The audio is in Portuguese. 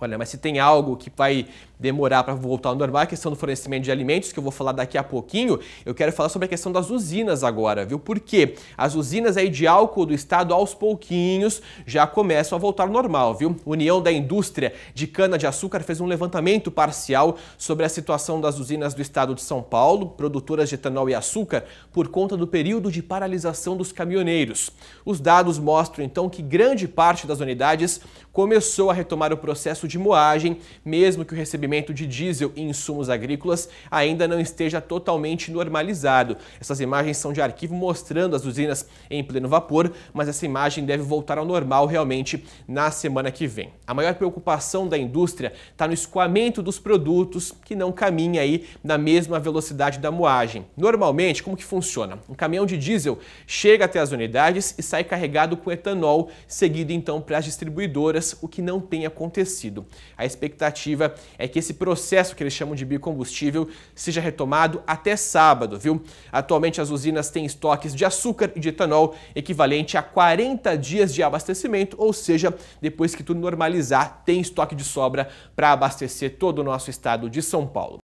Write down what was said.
Olha, mas se tem algo que vai demorar para voltar ao normal, é a questão do fornecimento de alimentos, que eu vou falar daqui a pouquinho, eu quero falar sobre a questão das usinas agora, viu? Porque as usinas aí de álcool do estado, aos pouquinhos, já começam a voltar ao normal, viu? União da Indústria de Cana-de-Açúcar fez um levantamento parcial sobre a situação das usinas do estado de São Paulo, produtoras de etanol e açúcar, por conta do período de paralisação dos caminhoneiros. Os dados mostram, então, que grande parte das unidades começou a retomar o processo de moagem, mesmo que o recebimento de diesel e insumos agrícolas ainda não esteja totalmente normalizado. Essas imagens são de arquivo mostrando as usinas em pleno vapor, mas essa imagem deve voltar ao normal realmente na semana que vem. A maior preocupação da indústria está no escoamento dos produtos que não caminha aí na mesma velocidade da moagem. Normalmente, como que funciona? Um caminhão de diesel chega até as unidades e sai carregado com etanol, seguido então para as distribuidoras, o que não tem acontecido. A expectativa é que esse processo que eles chamam de biocombustível seja retomado até sábado, viu? Atualmente as usinas têm estoques de açúcar e de etanol equivalente a 40 dias de abastecimento, ou seja, depois que tudo normalizar, tem estoque de sobra para abastecer todo o nosso estado de São Paulo.